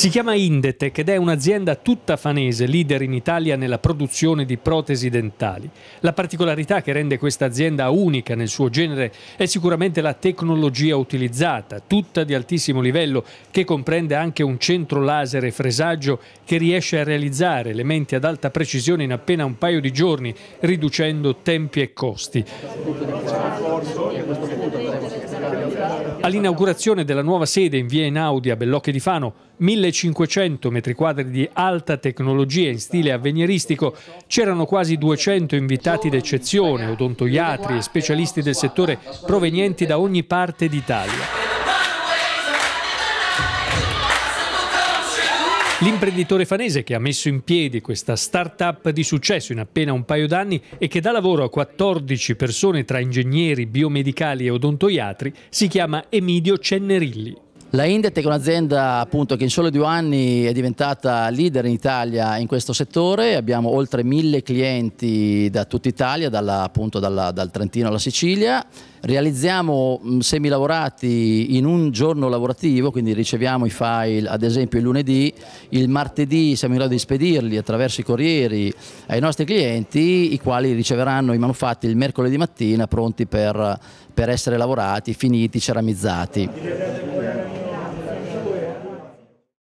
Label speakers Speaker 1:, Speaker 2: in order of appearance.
Speaker 1: Si chiama Indetec ed è un'azienda tutta fanese, leader in Italia nella produzione di protesi dentali. La particolarità che rende questa azienda unica nel suo genere è sicuramente la tecnologia utilizzata, tutta di altissimo livello, che comprende anche un centro laser e fresaggio che riesce a realizzare elementi ad alta precisione in appena un paio di giorni, riducendo tempi e costi. All'inaugurazione della nuova sede in via Inaudi a Bellocche di Fano, 1500 metri quadri di alta tecnologia in stile avveniristico, c'erano quasi 200 invitati d'eccezione, odontoiatri e specialisti del settore provenienti da ogni parte d'Italia. L'imprenditore fanese che ha messo in piedi questa start-up di successo in appena un paio d'anni e che dà lavoro a 14 persone tra ingegneri, biomedicali e odontoiatri si chiama Emidio Cennerilli.
Speaker 2: La Indetec è un'azienda che in solo due anni è diventata leader in Italia in questo settore, abbiamo oltre mille clienti da tutta Italia, dalla, appunto, dalla, dal Trentino alla Sicilia, realizziamo semilavorati in un giorno lavorativo, quindi riceviamo i file ad esempio il lunedì, il martedì siamo in grado di spedirli attraverso i corrieri ai nostri clienti, i quali riceveranno i manufatti il mercoledì mattina pronti per, per essere lavorati, finiti, ceramizzati.